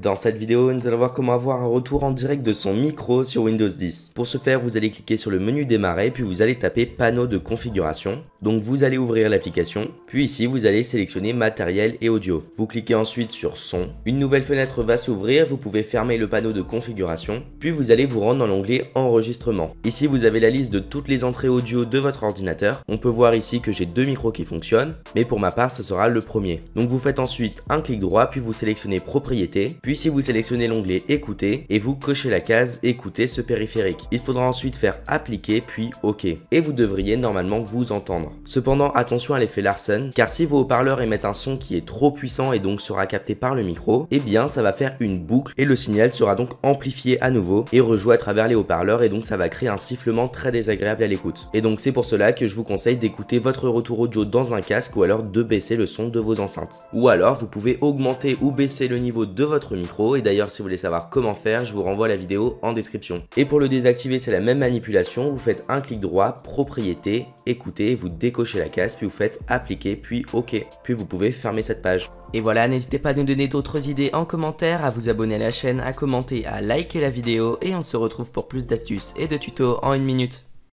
Dans cette vidéo, nous allons voir comment avoir un retour en direct de son micro sur Windows 10. Pour ce faire, vous allez cliquer sur le menu démarrer, puis vous allez taper panneau de configuration. Donc vous allez ouvrir l'application, puis ici vous allez sélectionner matériel et audio. Vous cliquez ensuite sur son. Une nouvelle fenêtre va s'ouvrir, vous pouvez fermer le panneau de configuration, puis vous allez vous rendre dans l'onglet enregistrement. Ici vous avez la liste de toutes les entrées audio de votre ordinateur. On peut voir ici que j'ai deux micros qui fonctionnent, mais pour ma part ce sera le premier. Donc vous faites ensuite un clic droit, puis vous sélectionnez propriété, puis si vous sélectionnez l'onglet écouter et vous cochez la case écouter ce périphérique. Il faudra ensuite faire appliquer puis OK. Et vous devriez normalement vous entendre. Cependant attention à l'effet Larsen car si vos haut-parleurs émettent un son qui est trop puissant et donc sera capté par le micro, eh bien ça va faire une boucle et le signal sera donc amplifié à nouveau et rejoué à travers les haut-parleurs et donc ça va créer un sifflement très désagréable à l'écoute. Et donc c'est pour cela que je vous conseille d'écouter votre retour audio dans un casque ou alors de baisser le son de vos enceintes. Ou alors vous pouvez augmenter ou baisser le niveau de votre micro et d'ailleurs si vous voulez savoir comment faire, je vous renvoie la vidéo en description. Et pour le désactiver, c'est la même manipulation, vous faites un clic droit, propriété, écouter, vous décochez la case, puis vous faites appliquer, puis ok. Puis vous pouvez fermer cette page. Et voilà, n'hésitez pas à nous donner d'autres idées en commentaire, à vous abonner à la chaîne, à commenter, à liker la vidéo et on se retrouve pour plus d'astuces et de tutos en une minute.